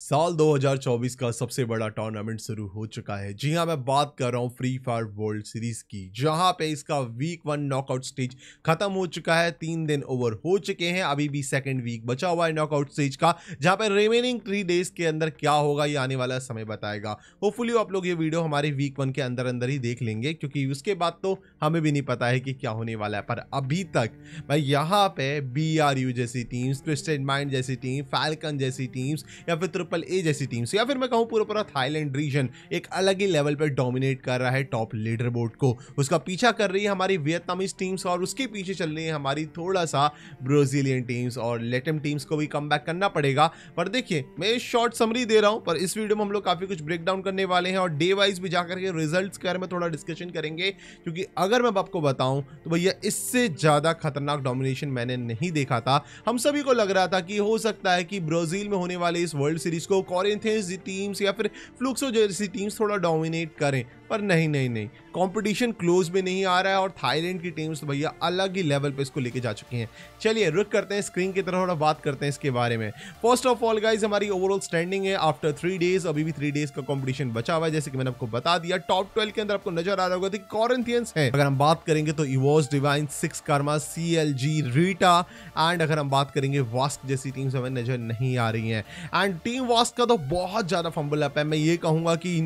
साल 2024 का सबसे बड़ा टूर्नामेंट शुरू हो चुका है जी हाँ मैं बात कर रहा हूँ फ्री फायर वर्ल्ड सीरीज की जहाँ पे इसका वीक वन नॉकआउट स्टेज खत्म हो चुका है तीन दिन ओवर हो चुके हैं अभी भी सेकंड वीक बचा हुआ है नॉकआउट स्टेज का जहाँ पे रिमेनिंग थ्री डेज के अंदर क्या होगा ये आने वाला समय बताएगा होपफुली आप लोग ये वीडियो हमारे वीक वन के अंदर अंदर ही देख लेंगे क्योंकि उसके बाद तो हमें भी नहीं पता है कि क्या होने वाला है पर अभी तक मैं यहाँ पे बी जैसी टीम्स ट्विस्टेड माइंड जैसी टीम फैलकन जैसी टीम्स या फिर एग्जाम्पल ए जैसी टीम्स या फिर मैं कहूँ पूरा पूरा थाईलैंड रीजन एक अलग ही लेवल पर डोमिनेट कर रहा है टॉप लीडर बोर्ड को उसका पीछा कर रही है हमारी वियतनामीज टीम्स और उसके पीछे चल रही है हमारी थोड़ा सा ब्राज़ीलियन टीम्स और लेटम टीम्स को भी कम करना पड़ेगा पर देखिए मैं शॉर्ट समरी दे रहा हूँ पर इस वीडियो में हम लोग काफ़ी कुछ ब्रेक डाउन करने वाले हैं और डे वाइज भी जाकर के रिजल्ट के बारे में थोड़ा डिस्कशन करेंगे क्योंकि अगर मैं आपको बताऊँ तो भैया इससे ज़्यादा खतरनाक डोमिनेशन मैंने नहीं देखा था हम सभी को लग रहा था कि हो सकता है कि ब्राज़ील में होने वाले इस वर्ल्ड सीरीज जिसको कॉरेंथेंस टीम्स या फिर फ्लुक्सो जैसी टीम्स थोड़ा डोमिनेट करें पर नहीं नहीं नहीं कंपटीशन क्लोज में नहीं आ रहा है और थाईलैंड की टीम्स तो भैया अलग ही लेवल पे इसको लेके जा चुकी हैं चलिए रुक करते हैं स्क्रीन की तरफ और बात करते हैं इसके बारे में फर्स्ट ऑफ ऑल गाइज हमारी ओवरऑल स्टैंडिंग है आफ्टर थ्री डेज अभी भी थ्री डेज का कॉम्पिटिशन बचा हुआ है जैसे कि मैंने आपको बता दिया टॉप ट्वेल्व के अंदर आपको नजर आ रहा होगा कि कॉरेंथियंस है अगर हम बात करेंगे तो Evos divine six karma C L G रीटा एंड अगर हम बात करेंगे वास्क जैसी टीम्स हमें नजर नहीं आ रही हैं एंड टीम वास्क का तो बहुत ज्यादा फंबल अप है मैं ये कहूंगा कि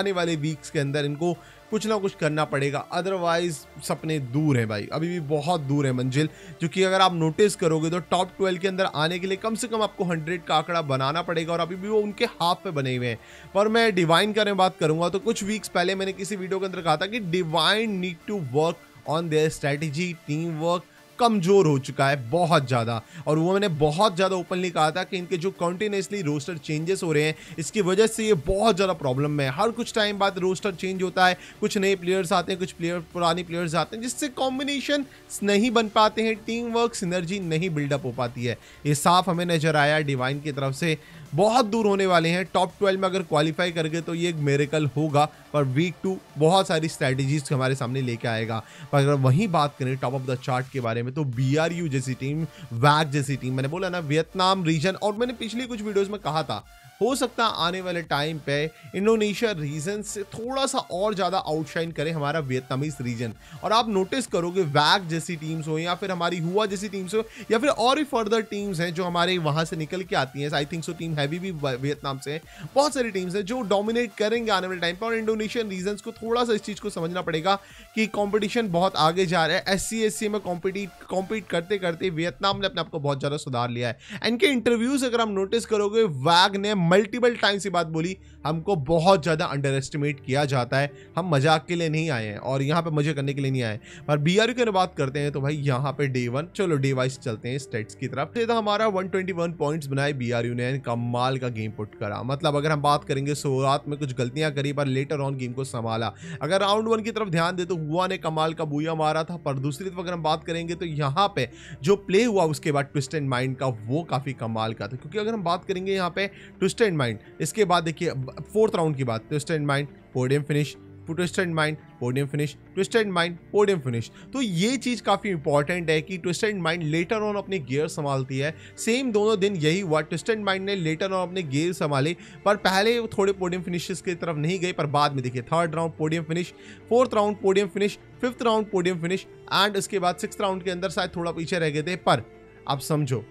आने वाले वीक्स के अंदर इनको कुछ ना कुछ करना पड़ेगा अदरवाइज सपने दूर हैं भाई अभी भी बहुत दूर है मंजिल जो कि अगर आप नोटिस करोगे तो टॉप ट्वेल्व के अंदर आने के लिए कम से कम आपको हंड्रेड का आंकड़ा बनाना पड़ेगा और अभी भी वो उनके हाफ पे बने हुए हैं पर मैं डिवाइन का बात करूंगा तो कुछ वीक्स पहले मैंने किसी वीडियो के अंदर कहा था कि divine need to work on their strategy team work कमज़ोर हो चुका है बहुत ज़्यादा और वो मैंने बहुत ज़्यादा ओपनली कहा था कि इनके जो कंटिन्यूसली रोस्टर चेंजेस हो रहे हैं इसकी वजह से ये बहुत ज़्यादा प्रॉब्लम है हर कुछ टाइम बाद रोस्टर चेंज होता है कुछ नए प्लेयर्स आते हैं कुछ प्लेयर पुराने प्लेयर्स आते हैं जिससे कॉम्बिनेशन नहीं बन पाते हैं टीम वर्क सिनर्जी नहीं बिल्डअप हो पाती है ये साफ हमें नज़र आया डिवाइन की तरफ से बहुत दूर होने वाले हैं टॉप ट्वेल्व में अगर क्वालिफाई कर गए तो ये एक मेरेकल होगा पर वीक टू बहुत सारी स्ट्रैटेजीज हमारे सामने लेके आएगा पर अगर वहीं बात करें टॉप ऑफ द चार्ट के बारे में तो बी जैसी टीम वैक जैसी टीम मैंने बोला ना वियतनाम रीजन और मैंने पिछली कुछ वीडियोज़ में कहा था हो सकता आने वाले टाइम पे इंडोनेशिया रीजन से थोड़ा सा और ज़्यादा आउटशाइन करे हमारा वियतनामीज रीजन और आप नोटिस करोगे वैग जैसी टीम्स हो या फिर हमारी हुआ जैसी टीम्स हो या फिर और भी फर्दर टीम्स हैं जो हमारे वहाँ से निकल के आती हैं I think so team heavy भी वियतनाम से बहुत सारी टीम्स हैं जो डोमिनेट करेंगे आने वाले टाइम पर और इंडोनेशियन रीजन को थोड़ा सा इस चीज़ को समझना पड़ेगा कि कॉम्पिटिशन बहुत आगे जा रहा है एस सी में कॉम्पिटिट कॉम्पीट करते करते वियतनाम ने अपने आप को बहुत ज़्यादा सुधार लिया है इनके इंटरव्यूज़ अगर आप नोटिस करोगे वैग ने मल्टीपल टाइम्स ये बात बोली हमको बहुत ज़्यादा अंडर एस्टिमेट किया जाता है हम मजाक के लिए नहीं आए हैं और यहाँ पर मजे करने के लिए नहीं आए पर बी आर यू की बात करते हैं तो भाई यहाँ पे डे वन चलो डे वाइज चलते हैं स्टेट्स की तरफ तो हमारा वन पॉइंट्स बनाए बी आर यू ने कमाल का गेम पुट करा मतलब अगर हम बात करेंगे शुरुआत में कुछ गलतियां करी पर लेटर ऑन गेम को संभाला अगर राउंड वन की तरफ ध्यान दे तो हुआ ने कमाल का बुया मारा था पर दूसरी तरफ अगर हम बात करेंगे तो यहाँ पे जो प्ले हुआ उसके बाद ट्विस्ट एंड माइंड का वो काफ़ी कमाल का था क्योंकि अगर हम बात करेंगे यहाँ पे ट्विस्ट ट्विस्ट एंड माइंड इसके बाद देखिए फोर्थ राउंड की बात twist and mind podium finish twist and mind podium finish twist and mind podium finish तो ये चीज़ काफ़ी इंपॉर्टेंट है कि twist and mind later on अपने गियर संभालती है सेम दोनों दिन यही हुआ ट्विस्ट एंड माइंड ने लेटर ऑन अपने गियर संभाले पर पहले थोड़े पोडियम फिनिशेस की तरफ नहीं गए पर बाद में देखिए third round podium finish fourth round podium finish fifth round podium finish and उसके बाद सिक्स राउंड के अंदर शायद थोड़ा पीछे रह गए थे पर आप समझो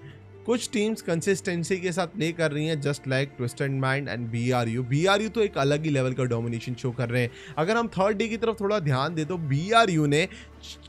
कुछ टीम्स कंसिस्टेंसी के साथ प्ले कर रही हैं just like twist and mind and B R U B R U तो एक अलग ही लेवल का डोमिनेशन शो कर रहे हैं अगर हम थर्ड डे की तरफ थोड़ा ध्यान दें तो बी आर यू ने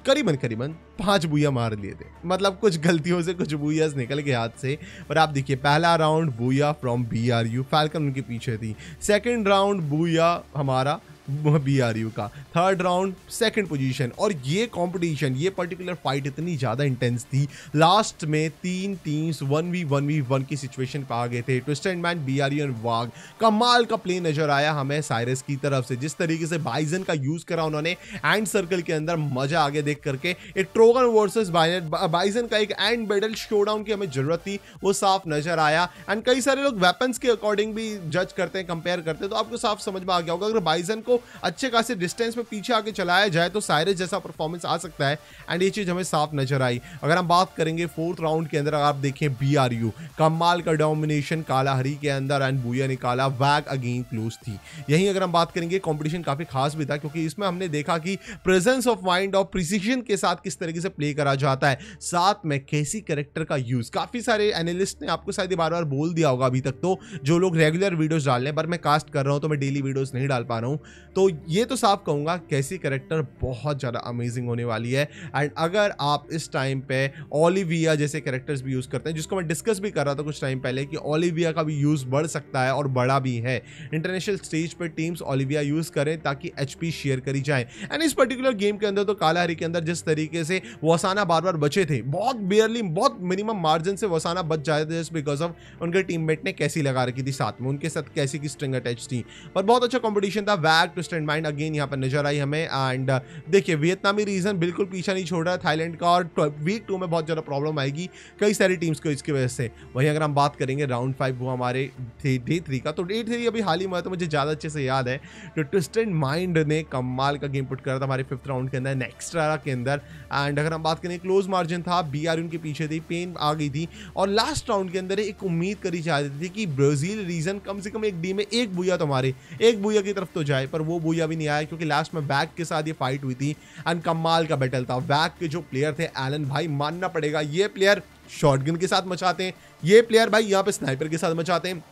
करीबन करीबन पांच बुया मार लिए थे मतलब कुछ गलतियों से कुछ बुयास निकल गए हाथ से और आप देखिए पहला round booyah from B R U falcon उनके पीछे थी सेकेंड राउंड बुया हमारा बी आर यू का थर्ड राउंड सेकंड पोजीशन और ये कंपटीशन ये पर्टिकुलर फाइट इतनी ज़्यादा इंटेंस थी लास्ट में तीन teams one v one v one की सिचुएशन पर आ गए थे twisted man B R U and वाग कमाल का प्ले नजर आया हमें साइरस की तरफ से जिस तरीके से बाइजन का यूज़ करा उन्होंने एंड सर्कल के अंदर मज़ा आगे देख करके एक ट्रोगन वर्सेज बाइजन का एक एंड बेडल शोडाउन की हमें ज़रूरत थी वो साफ नज़र आया एंड कई सारे लोग वेपन्स के अकॉर्डिंग भी जज करते हैं कंपेयर करते हैं तो आपको साफ समझ में आ गया होगा अगर बाइजन को अच्छे खासे डिस्टेंस में पीछे आके चलाया जाए तो साइरस जैसा परफॉर्मेंस आ सकता है एंड ये चीज़ हमें साफ नजर आई अगर हम बात करेंगे फोर्थ राउंड के अंदर अगर आप देखें बी आर यू कमाल का डोमिनेशन काला हरी के अंदर एंड बुया निकाला काला वैग अगेन क्लोज थी यहीं अगर हम बात करेंगे कॉम्पिटिशन काफ़ी खास भी था क्योंकि इसमें हमने देखा कि प्रेजेंस ऑफ माइंड और प्रिसीजन के साथ किस तरीके से प्ले करा जाता है साथ में कैसी करेक्टर का यूज़ काफ़ी सारे एनालिस्ट ने आपको शायद बार बार बोल दिया होगा अभी तक तो जो लोग रेगुलर वीडियोज़ डाल रहे हैं पर मैं कास्ट कर रहा हूँ तो मैं डेली वीडियोज़ नहीं डाल पा रहा हूँ तो ये तो साफ कहूँगा कैसी करेक्टर बहुत ज़्यादा अमेजिंग होने वाली है एंड अगर आप इस टाइम पे ओलिविया जैसे करेक्टर्स भी यूज़ करते हैं जिसको मैं डिस्कस भी कर रहा था कुछ टाइम पहले कि ओलिविया का भी यूज़ बढ़ सकता है और बड़ा भी है इंटरनेशनल स्टेज पर टीम्स ओलिविया यूज़ करें ताकि एच शेयर करी जाए एंड इस पर्टिकुलर गेम के अंदर तो काला हरी के अंदर जिस तरीके से वसाना बार बार बचे थे बहुत बेयरली बहुत मिनिमम मार्जिन से वसाना बच जाए थे जस्ट बिकॉज ऑफ उनके टीम ने कैसी लगा रखी थी साथ में उनके साथ कैसी की स्ट्रिंग अटैच थी पर बहुत अच्छा कॉम्पिटिशन था वैक्ट ट्विस्ट एंड माइंड अगेन यहाँ पर नजर आई हमें एंड uh, देखिए वियतनामी रीजन बिल्कुल पीछा नहीं छोड़ रहा थाईलैंड का और वीक टू में बहुत ज़्यादा प्रॉब्लम आएगी कई सारी टीम्स को इसकी वजह से वहीं अगर हम बात करेंगे राउंड फाइव वो हमारे डे थ्री का तो डे थ्री अभी हाल ही में तो मुझे ज़्यादा अच्छे से याद है तो ट्विस्ट माइंड ने कमाल का गेम पुट करा था हमारे फिफ्थ राउंड के अंदर नेक्स्ट के अंदर एंड अगर हम बात करें क्लोज मार्जिन था बी आर उनके पीछे थी पेन आ गई थी और लास्ट राउंड के अंदर एक उम्मीद करी जा रही थी कि ब्राज़ील रीजन कम से कम एक डी में एक बुया तो हमारे एक बुया की तरफ तो जाए पर वो भूया भी नहीं आया क्योंकि लास्ट में बैक के साथ ये फाइट हुई थी एंड कमाल का बैटल था बैक के जो प्लेयर थे एलन भाई मानना पड़ेगा ये प्लेयर शॉटगन के साथ मचाते हैं ये प्लेयर भाई यहाँ पे स्नाइपर के साथ मचाते हैं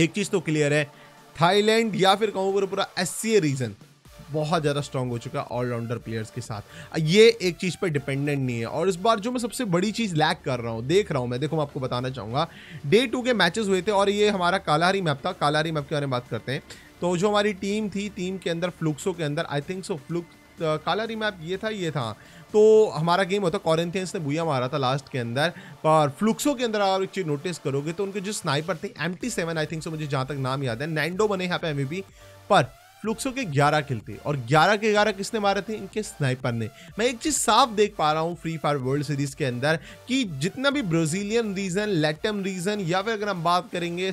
एक चीज़ तो क्लियर है थाईलैंड या फिर कहूँ पूरा पूरा एस रीजन बहुत ज़्यादा स्ट्रॉन्ग हो चुका है ऑलराउंडर प्लेयर्स के साथ ये एक चीज़ पर डिपेंडेंट नहीं है और इस बार जो मैं सबसे बड़ी चीज़ लैक कर रहा हूँ देख रहा हूँ मैं देखो मैं आपको बताना चाहूँगा डे टू के मैचेस हुए थे और ये हमारा कालाहारी मैप था कालाहारी मैप के बारे में बात करते हैं तो जो हमारी टीम थी टीम के अंदर फ्लुक्सो के अंदर आई थिंक सो फ्लुक्स काला रिमैप ये था ये था तो हमारा गेम होता कॉरेंथियंस ने भूया मारा था लास्ट के अंदर और फ्लुक्सो के अंदर अगर एक चीज़ नोटिस करोगे तो उनके जो स्नाइपर थे M T seven I think so मुझे जहाँ तक नाम याद है नैंडो बने यहाँ पे एम पर फ्लुक्सो के 11 किल थे और 11 के 11 किसने मारे थे इनके स्नाइपर ने मैं एक चीज़ साफ देख पा रहा हूँ फ्री फायर वर्ल्ड सीरीज़ के अंदर कि जितना भी ब्राज़ीलियन रीज़न लेटम रीज़न या फिर अगर हम बात करेंगे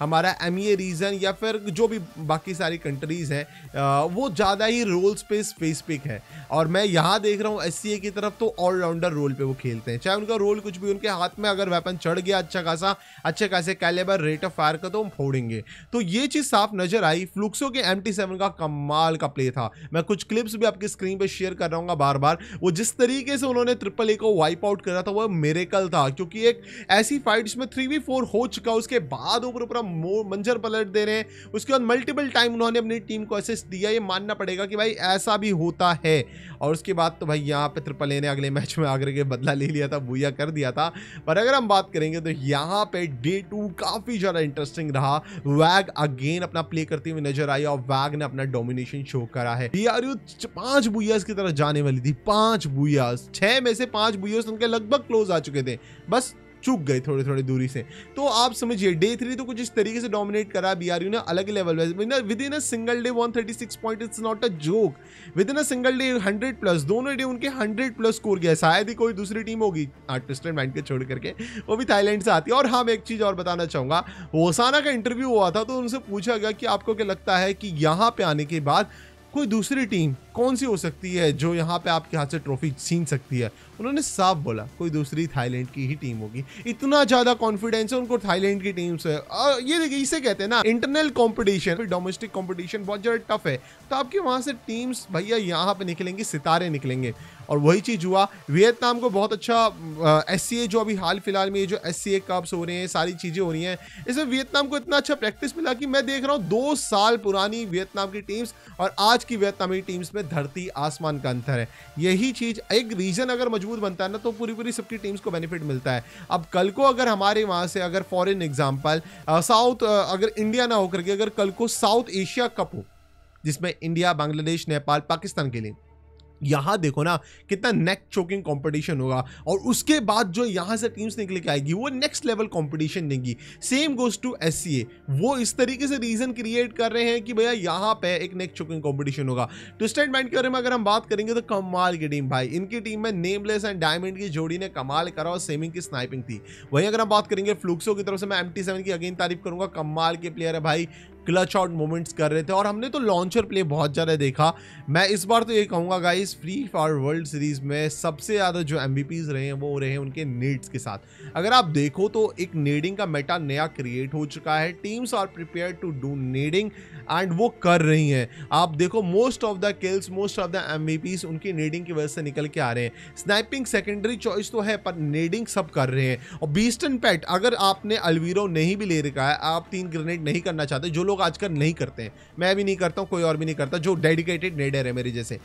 हमारा एम रीज़न e या फिर जो भी बाकी सारी कंट्रीज़ हैं वो ज़्यादा ही रोल स्पेस फेस पिक है और मैं यहाँ देख रहा हूँ एस की तरफ तो ऑलराउंडर रोल पर वो खेलते हैं चाहे उनका रोल कुछ भी उनके हाथ में अगर वेपन चढ़ गया अच्छा खासा अच्छे खासे कैलेबर रेट ऑफ फायर का तो हम फोड़ेंगे तो ये चीज़ साफ नज़र आई फ्लुक्सो के एम टी 97 का कमाल का प्ले था मैं कुछ क्लिप्स भी आपकी स्क्रीन पे शेयर कर रहा हूँ बार बार वो जिस तरीके से उन्होंने ट्रिपल ए को वाइप आउट करा था वो मेरेकल था क्योंकि एक ऐसी फाइट जिसमें थ्री वी फोर हो चुका उसके बाद ऊपर ऊपर मंजर पलट दे रहे हैं उसके बाद मल्टीपल टाइम उन्होंने अपनी टीम को असिस्ट दिया ये मानना पड़ेगा कि भाई ऐसा भी होता है और उसके बाद तो भाई यहाँ पे ट्रिपल ए ने अगले मैच में आगरे के बदला ले लिया था भूया कर दिया था पर अगर हम बात करेंगे तो यहाँ पे डे टू काफ़ी ज़्यादा इंटरेस्टिंग रहा वैग अगेन अपना प्ले करती हुई नजर आई और वैग आग ने अपना डोमिनेशन शो करा है डीआरयू पांच बुयास की तरफ जाने वाली थी पांच बुयास छह में से पांच बुयास उनके लगभग क्लोज आ चुके थे बस चुक गए थोड़े थोड़े दूरी से तो आप समझिए डे थ्री तो कुछ इस तरीके से डोमिनेट करा बी आर यू ने अलग level within a single day one thirty six point it's not a joke within a single day hundred plus दोनों डे उनके हंड्रेड प्लस स्कोर गया शायद ही कोई दूसरी टीम होगी आर्टिस्टर हाँ, माइंड के छोड़ करके वो भी थाईलैंड से आती है और हाँ मैं एक चीज़ और बताना चाहूँगा ओसाना का इंटरव्यू हुआ था तो उनसे पूछा गया कि आपको क्या लगता है कि यहाँ पे आने के बाद कोई दूसरी टीम कौन सी हो सकती है जो यहाँ पे आपके हाथ से ट्रॉफी छीन सकती है उन्होंने साफ बोला कोई दूसरी थाईलैंड की ही टीम होगी इतना ज़्यादा कॉन्फिडेंस है उनको थाईलैंड की टीम से और ये देखिए इसे कहते हैं ना इंटरनल कॉम्पिटिशन डोमेस्टिक कॉम्पिटिशन बहुत ज़्यादा टफ है तो आपके वहाँ से टीम्स भैया यहाँ पर निकलेंगी सितारे निकलेंगे और वही चीज़ हुआ वियतनाम को बहुत अच्छा एस जो अभी हाल फिलहाल में ये जो एस सी ए कप्स हो रहे हैं सारी चीज़ें हो रही हैं इसमें वियतनाम को इतना अच्छा प्रैक्टिस मिला कि मैं देख रहा हूँ दो साल पुरानी वियतनाम की टीम्स और आज की वियतनामी टीम्स में धरती आसमान का अंतर है यही चीज़ एक रीजन अगर मजबूत बनता है ना तो पूरी पूरी सबकी टीम्स को बेनिफिट मिलता है अब कल को अगर हमारे वहां से अगर फॉरन एग्जाम्पल साउथ अगर इंडिया ना होकर के अगर कल को साउथ एशिया कप हो जिसमें इंडिया बांग्लादेश नेपाल पाकिस्तान के लिए यहां देखो ना कितना नेक चोकिंग कंपटीशन होगा और उसके बाद जो यहां से टीम्स निकल के आएगी वो नेक्स्ट लेवल कंपटीशन देंगी सेम गोज टू एस वो इस तरीके से रीजन क्रिएट कर रहे हैं कि भैया यहाँ पे एक नेक चोकिंग कंपटीशन होगा ट्विस्टेड माइंड के बारे में अगर हम बात करेंगे तो कमाल की टीम भाई इनकी टीम में नेमलेस एंड डायमंड की जोड़ी ने कमाल करा और सेमिंग की स्नाइपिंग थी वहीं अगर हम बात करेंगे फ्लूक्सो की तरफ से मैं एम की अगेन तारीफ करूंगा कमाल के प्लेयर है भाई क्लच आउट मोमेंट्स कर रहे थे और हमने तो लॉन्चर प्ले बहुत ज़्यादा देखा मैं इस बार तो ये कहूँगा guys free fire world series में सबसे ज़्यादा जो एम रहे हैं वो रहे हैं उनके नीड्स के साथ अगर आप देखो तो एक नेडिंग का मेटा नया क्रिएट हो चुका है teams are prepare to do nading and वो कर रही हैं आप देखो most of the kills most of the एम उनकी नेडिंग की वजह से निकल के आ रहे हैं स्नैपिंग सेकेंडरी चॉइस तो है पर नेडिंग सब कर रहे हैं और बीस्टन पैट अगर आपने अलवीरो नहीं भी ले रखा है आप तीन ग्रेनेड नहीं करना चाहते जो लोग लोग आजकल नहीं करते हैं मैं भी नहीं करता हूँ कोई और भी नहीं करता जो डेडिकेटेड नेडर है मेरे जैसे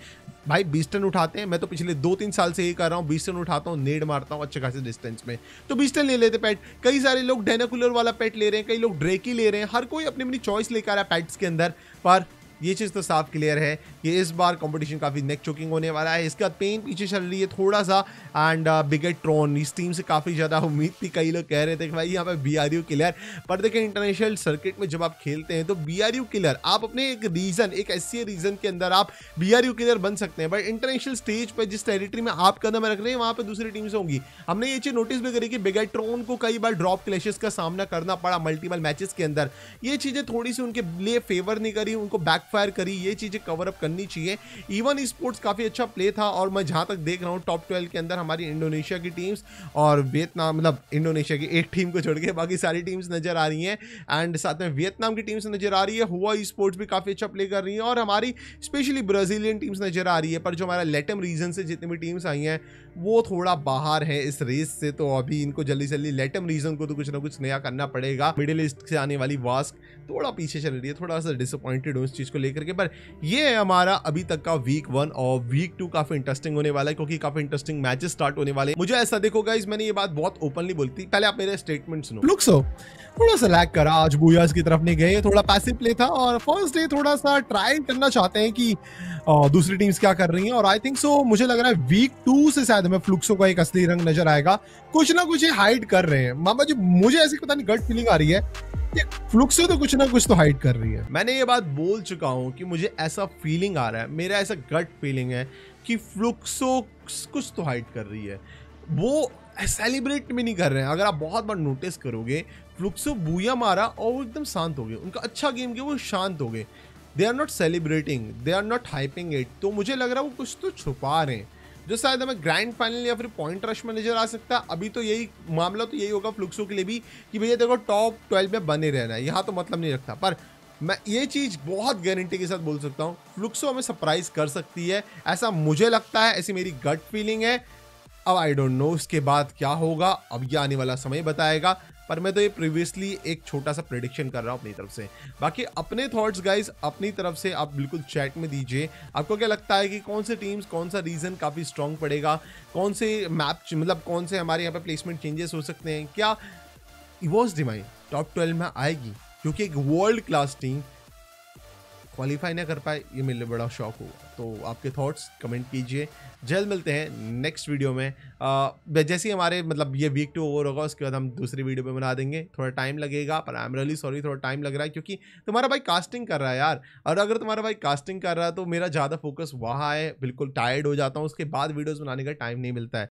भाई बीस टन उठाते हैं मैं तो पिछले दो तीन साल से ही कर रहा हूँ बीस टन उठाता हूँ नेड मारता हूँ अच्छे खासे डिस्टेंस में तो बीस टन ले लेते पैट कई सारे लोग डेनाकुलर वाला पैट ले रहे हैं कई लोग ड्रेकी ले रहे हैं हर कोई अपनी अपनी चॉइस लेकर आ रहा है पैट्स के अंदर पर ये चीज़ तो साफ क्लियर है कि इस बार कंपटीशन काफ़ी नेक चोकिंग होने वाला है इसका पेन पीछे चल रही है थोड़ा सा एंड बिगेट ट्रोन इस टीम से काफ़ी ज़्यादा उम्मीद थी कई लोग कह रहे थे कि भाई यहाँ पर बी आर यू किलर पर देखें इंटरनेशनल सर्किट में जब आप खेलते हैं तो बी आर यू किलर आप अपने एक रीज़न एक ऐसे रीज़न के अंदर आप बी आर यू किलर बन सकते हैं बट इंटरनेशनल स्टेज पर जिस टेरिटरी में आप कदम रख रहे हैं वहाँ पर दूसरी टीम से होंगी हमने ये चीज़ नोटिस भी करी कि ट्रोन को कई बार ड्रॉप क्लैशेस का सामना करना पड़ा मल्टीपल मैचेस के अंदर ये चीज़ें थोड़ी सी उनके लिए फेवर नहीं करी उनको बैकफायर करी ये चीज़ें कवरअप करनी बननी चाहिए इवन स्पोर्ट्स काफ़ी अच्छा प्ले था और मैं जहाँ तक देख रहा हूँ टॉप ट्वेल्व के अंदर हमारी इंडोनेशिया की टीम्स और वियतनाम मतलब इंडोनेशिया की एक टीम को छोड़ के बाकी सारी टीम्स नज़र आ रही हैं एंड साथ में वियतनाम की टीम्स नज़र आ रही है हुआ स्पोर्ट्स भी काफ़ी अच्छा प्ले कर रही है और हमारी स्पेशली ब्राज़ीलियन टीम्स नज़र आ रही है पर जो हमारा लेटम रीजन से जितनी भी टीम्स आई हैं वो थोड़ा बाहर है इस रेस से तो अभी इनको जल्दी जल्दी लेटम रीजन को तो कुछ ना कुछ नया करना पड़ेगा मिडिल ईस्ट से आने वाली वास्क थोड़ा पीछे चल रही है थोड़ा सा डिसअपॉइंटेड हूँ इस चीज़ को लेकर के पर ये हमारा हमारा अभी तक का वीक वन और वीक टू काफी इंटरेस्टिंग होने वाला है क्योंकि काफी इंटरेस्टिंग मैचेस स्टार्ट होने वाले मुझे ऐसा देखो गाइज मैंने ये बात बहुत ओपनली बोलती पहले आप मेरे स्टेटमेंट सुनो लुक सो थोड़ा सा लैक करा आज बुयाज की तरफ नहीं गए थोड़ा पैसिव प्ले था और फर्स्ट डे थोड़ा सा ट्राई करना चाहते हैं कि दूसरी टीम्स क्या कर रही हैं और आई थिंक सो मुझे लग रहा है वीक टू से शायद हमें फ्लुक्सो का एक असली रंग नजर आएगा कुछ ना कुछ ये हाइड कर रहे हैं मामा जी मुझे ऐसी पता नहीं गट फीलिंग आ रही है फ्लुक से तो कुछ ना कुछ तो हाइड कर रही है मैंने ये बात बोल चुका हूँ कि मुझे ऐसा फीलिंग आ रहा है मेरा ऐसा गट फीलिंग है कि फ्लुक्सो कुछ तो हाइड कर रही है वो सेलिब्रेट भी नहीं कर रहे हैं अगर आप बहुत बार नोटिस करोगे फ्लुक्सो बूया मारा और वो एकदम शांत हो गए उनका अच्छा गेम गया वो शांत हो गए they are not celebrating they are not hyping it तो मुझे लग रहा है वो कुछ तो छुपा रहे हैं जो शायद हमें ग्रैंड फाइनल या फिर पॉइंट रश में नजर आ सकता है अभी तो यही मामला तो यही होगा फ्लुक्सो के लिए भी कि भैया देखो टॉप ट्वेल्व में बने रहना है यहाँ तो मतलब नहीं रखता पर मैं ये चीज़ बहुत गारंटी के साथ बोल सकता हूँ फ्लुक्सो हमें सरप्राइज कर सकती है ऐसा मुझे लगता है ऐसी मेरी गट फीलिंग है अब आई डोंट नो उसके बाद क्या होगा अब ये आने वाला समय बताएगा पर मैं तो ये प्रीवियसली एक छोटा सा प्रिडिक्शन कर रहा हूँ अपनी तरफ से बाकी अपने थॉट्स गाइज अपनी तरफ से आप बिल्कुल चैट में दीजिए आपको क्या लगता है कि कौन से टीम्स कौन सा रीज़न काफ़ी स्ट्रांग पड़ेगा कौन से मैप मतलब कौन से हमारे यहाँ पर प्लेसमेंट चेंजेस हो सकते हैं क्या वॉज डिमाइन टॉप ट्वेल्व में आएगी क्योंकि एक वर्ल्ड क्लास टीम क्वालिफाई ना कर पाए ये मेरे लिए बड़ा शौक होगा तो आपके थॉट्स कमेंट कीजिए जल्द मिलते हैं नेक्स्ट वीडियो में आ, जैसे ही हमारे मतलब ये वीक टू ओवर होगा उसके बाद हम दूसरी वीडियो में बना देंगे थोड़ा टाइम लगेगा पर आई एम रियली सॉरी थोड़ा टाइम लग रहा है क्योंकि तुम्हारा भाई कास्टिंग कर रहा है यार और अगर तुम्हारा भाई कास्टिंग कर रहा है तो मेरा ज़्यादा फोकस वहाँ है बिल्कुल टायर्ड हो जाता हूँ उसके बाद वीडियोज़ बनाने का टाइम नहीं मिलता है